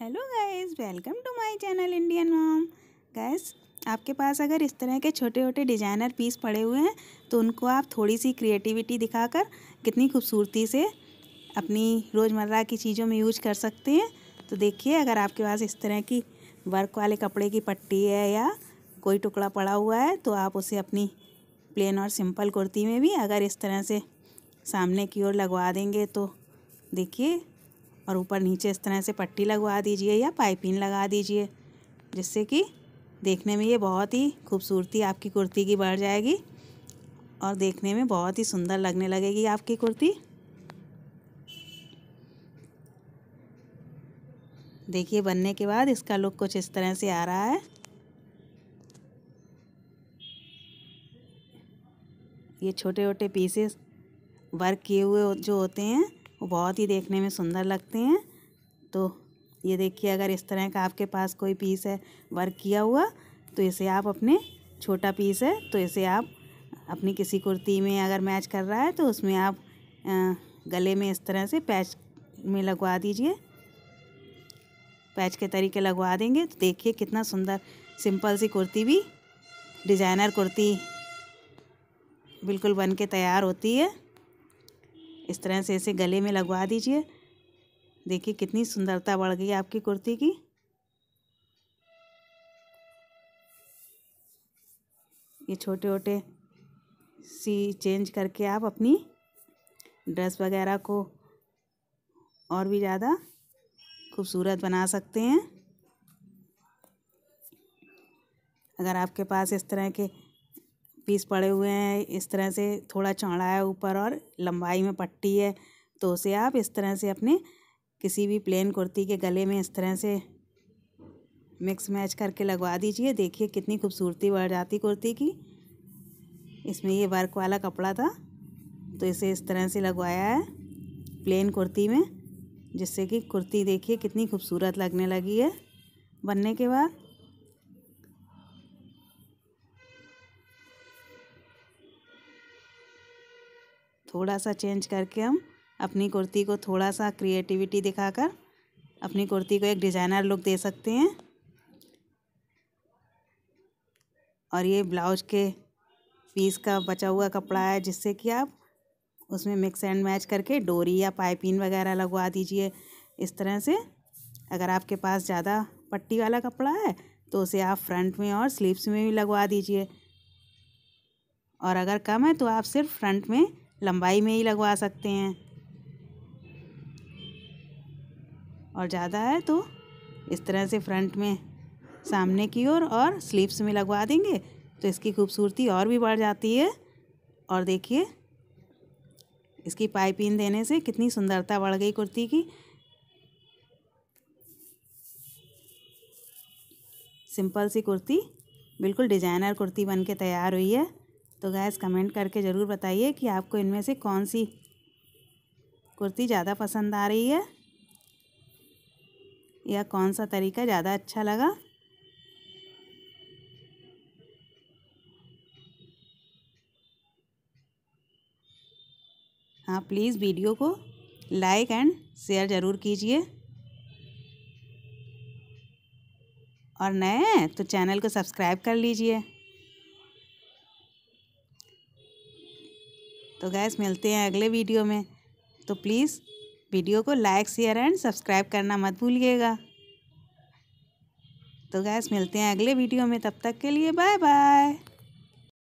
hello guys welcome to my channel Indian mom guys आपके पास अगर इस तरह के छोटे छोटे डिजाइनर पीस पड़े हुए हैं तो उनको आप थोड़ी सी क्रिएटिविटी दिखाकर कितनी खूबसूरती से अपनी रोज़मर्रा की चीज़ों में यूज कर सकते हैं तो देखिए अगर आपके पास इस तरह की वर्क वाले कपड़े की पट्टी है या कोई टुकड़ा पड़ा हुआ है तो आप उसे अपनी प्लेन और सिंपल कुर्ती में भी अगर इस तरह से सामने की ओर लगवा देंगे तो देखिए और ऊपर नीचे इस तरह से पट्टी लगवा दीजिए या पाइपिंग लगा दीजिए जिससे कि देखने में ये बहुत ही खूबसूरती आपकी कुर्ती की बढ़ जाएगी और देखने में बहुत ही सुंदर लगने लगेगी आपकी कुर्ती देखिए बनने के बाद इसका लुक कुछ इस तरह से आ रहा है ये छोटे छोटे पीसेस वर्क किए हुए जो होते हैं वो बहुत ही देखने में सुंदर लगते हैं तो ये देखिए अगर इस तरह का आपके पास कोई पीस है वर्क किया हुआ तो इसे आप अपने छोटा पीस है तो इसे आप अपनी किसी कुर्ती में अगर मैच कर रहा है तो उसमें आप गले में इस तरह से पैच में लगवा दीजिए पैच के तरीके लगवा देंगे तो देखिए कितना सुंदर सिंपल सी कुर्ती भी डिज़ाइनर कुर्ती बिल्कुल बन के तैयार होती है इस तरह से इसे गले में लगवा दीजिए देखिए कितनी सुंदरता बढ़ गई आपकी कुर्ती की ये छोटे छोटे सी चेंज करके आप अपनी ड्रेस वगैरह को और भी ज़्यादा खूबसूरत बना सकते हैं अगर आपके पास इस तरह के पीस पड़े हुए हैं इस तरह से थोड़ा चौड़ा है ऊपर और लंबाई में पट्टी है तो उसे आप इस तरह से अपने किसी भी प्लेन कुर्ती के गले में इस तरह से मिक्स मैच करके लगवा दीजिए देखिए कितनी खूबसूरती बढ़ जाती कुर्ती की इसमें ये वर्क वाला कपड़ा था तो इसे इस तरह से लगवाया है प्लेन कुर्ती में जिससे कि कुर्ती देखिए कितनी खूबसूरत लगने लगी है बनने के बाद थोड़ा सा चेंज करके हम अपनी कुर्ती को थोड़ा सा क्रिएटिविटी दिखाकर अपनी कुर्ती को एक डिज़ाइनर लुक दे सकते हैं और ये ब्लाउज के पीस का बचा हुआ कपड़ा है जिससे कि आप उसमें मिक्स एंड मैच करके डोरी या पाइपिन वगैरह लगवा दीजिए इस तरह से अगर आपके पास ज़्यादा पट्टी वाला कपड़ा है तो उसे आप फ्रंट में और स्लीव्स में भी लगवा दीजिए और अगर कम है तो आप सिर्फ फ्रंट में लंबाई में ही लगवा सकते हैं और ज़्यादा है तो इस तरह से फ्रंट में सामने की ओर और, और स्लीव्स में लगवा देंगे तो इसकी खूबसूरती और भी बढ़ जाती है और देखिए इसकी पाइपिंग देने से कितनी सुंदरता बढ़ गई कुर्ती की सिंपल सी कुर्ती बिल्कुल डिज़ाइनर कुर्ती बन के तैयार हुई है तो गैस कमेंट करके ज़रूर बताइए कि आपको इनमें से कौन सी कुर्ती ज़्यादा पसंद आ रही है या कौन सा तरीका ज़्यादा अच्छा लगा हाँ प्लीज़ वीडियो को लाइक एंड शेयर ज़रूर कीजिए और नए हैं तो चैनल को सब्सक्राइब कर लीजिए तो गैस मिलते हैं अगले वीडियो में तो प्लीज़ वीडियो को लाइक शेयर एंड सब्सक्राइब करना मत भूलिएगा तो गैस मिलते हैं अगले वीडियो में तब तक के लिए बाय बाय